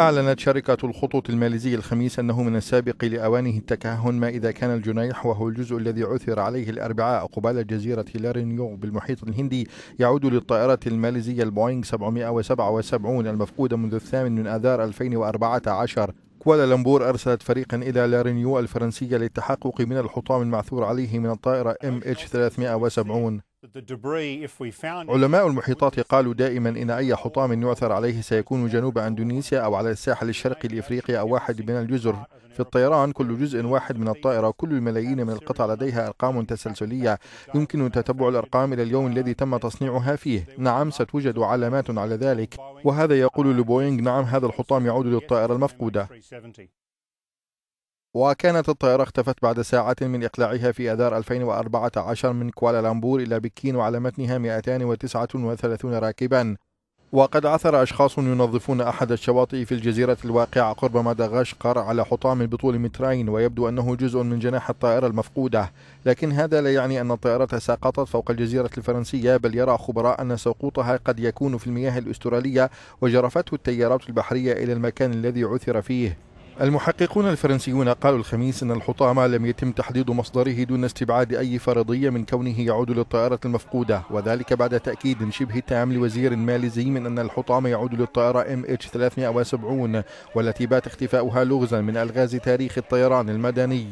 أعلنت شركة الخطوط الماليزية الخميس أنه من السابق لأوانه التكهن ما إذا كان الجنيح وهو الجزء الذي عثر عليه الأربعاء قبال جزيرة لارينيو بالمحيط الهندي يعود للطائرة الماليزية البوينغ 777 المفقودة منذ الثامن من آذار 2014 كوالالمبور أرسلت فريقا إلى لارينيو الفرنسية للتحقق من الحطام المعثور عليه من الطائرة MH370 علماء المحيطات قالوا دائما إن أي حطام يعثر عليه سيكون جنوب أندونيسيا أو على الساحل الشرقي لإفريقيا أو واحد من الجزر في الطيران كل جزء واحد من الطائرة كل الملايين من القطع لديها أرقام تسلسلية يمكن تتبع الأرقام إلى اليوم الذي تم تصنيعها فيه نعم ستوجد علامات على ذلك وهذا يقول لبوينغ نعم هذا الحطام يعود للطائرة المفقودة وكانت الطائرة اختفت بعد ساعة من إقلاعها في أذار 2014 من كوالالمبور إلى بكين وعلى متنها 239 راكبا وقد عثر أشخاص ينظفون أحد الشواطئ في الجزيرة الواقعة قرب مدغشقر على حطام بطول مترين ويبدو أنه جزء من جناح الطائرة المفقودة لكن هذا لا يعني أن الطائرة سقطت فوق الجزيرة الفرنسية بل يرى خبراء أن سقوطها قد يكون في المياه الأسترالية وجرفته التيارات البحرية إلى المكان الذي عثر فيه المحققون الفرنسيون قالوا الخميس أن الحطام لم يتم تحديد مصدره دون استبعاد أي فرضية من كونه يعود للطائرة المفقودة وذلك بعد تأكيد شبه تام لوزير ماليزي من أن الحطام يعود للطائرة MH370 والتي بات اختفاؤها لغزا من ألغاز تاريخ الطيران المدني